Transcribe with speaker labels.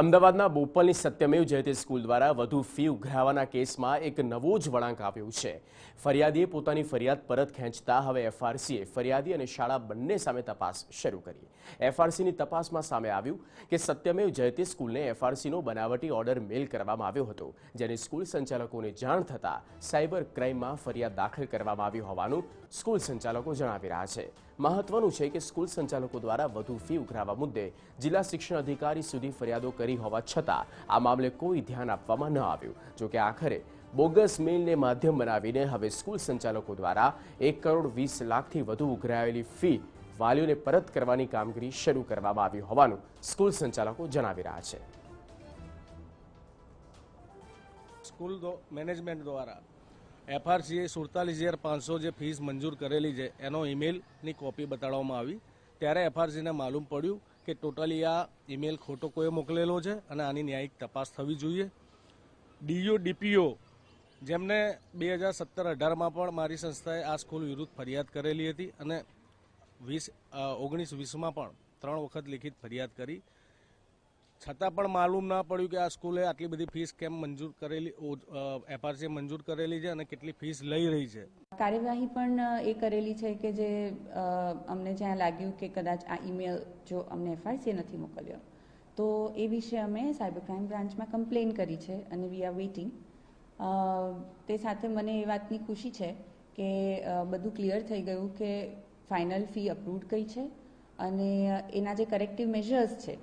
Speaker 1: અમદાવાદના બોપલની સત્યમેવ જયતે સ્કૂલ દ્વારા વધુ ફી ઉઘરાવાના કેસમાં એક નવો જ વળાંક આવ્યો છે ફરિયાદીએ પોતાની ફરિયાદ પરત ખેંચતા હવે એફઆરસીએ ફરિયાદી અને શાળા બંને સામે તપાસ શરૂ કરી એફઆરસીની તપાસમાં સામે આવ્યું કે સત્યમેવ જયતે સ્કૂલને એફઆરસીનો બનાવટી ઓર્ડર મેલ કરવામાં આવ્યો હતો જેને સ્કૂલ સંચાલકોને જાણ થતાં સાયબર ક્રાઇમમાં ફરિયાદ દાખલ કરવામાં આવી હોવાનું સ્કૂલ સંચાલકો જણાવી રહ્યા છે મહત્વનું છે કે સ્કૂલ સંચાલકો દ્વારા વધુ ફી ઉઘરાવા મુદ્દે જિલ્લા શિક્ષણ અધિકારી સુધી ફરિયાદો કરી હોવા છતાં આ મામલે કોઈ ધ્યાન આપવામાં ન આવ્યું જોકે આખરે બોગસ મેઇલને માધ્યમ બનાવીને હવે સ્કૂલ સંચાલકો દ્વારા એક કરોડ વીસ લાખથી વધુ ઉઘરાયેલી ફી વાલીઓને પરત કરવાની કામગીરી શરૂ કરવામાં આવી હોવાનું સ્કૂલ સંચાલકો જણાવી રહ્યા છે
Speaker 2: સ્કૂલ મેનેજમેન્ટ દ્વારા એફઆરસીએ સુડતાલીસ હજાર પાંચસો જે ફીસ મંજૂર કરેલી છે એનો ઈમેલની કોપી બતાડવામાં આવી ત્યારે એફઆરસીને માલુમ પડ્યું કે ટોટલી આ ઇમેલ ખોટો કોઈએ મોકલેલો છે અને આની ન્યાયિક તપાસ થવી જોઈએ ડીઓ ડીપીઓ જેમને બે હજાર સત્તર અઢારમાં પણ મારી સંસ્થાએ આ સ્કૂલ વિરુદ્ધ ફરિયાદ કરેલી હતી અને વીસ ઓગણીસ વીસમાં પણ ત્રણ વખત લિખિત ફરિયાદ કરી છતાં પણ માલુમ ના પડ્યું કે આ સ્કૂલે આટલી બધી ફીસ કેમ મંજૂર કરેલી એફઆરસી મંજૂર કરેલી છે અને કેટલી ફીસ લઈ રહી છે
Speaker 3: કાર્યવાહી પણ એ કરેલી છે કે જે અમને જ્યાં લાગ્યું કે કદાચ આ ઈમેલ જો અમને એફઆરસીએ નથી મોકલ્યો તો એ વિશે અમે સાયબર ક્રાઇમ બ્રાન્ચમાં કમ્પ્લેન કરી છે અને વી આર વેઇટિંગ તે સાથે મને એ વાતની ખુશી છે કે બધું ક્લિયર થઈ ગયું કે ફાઇનલ ફી અપ્રૂવડ કઈ છે અને એના જે કરેક્ટિવ મેઝર્સ છે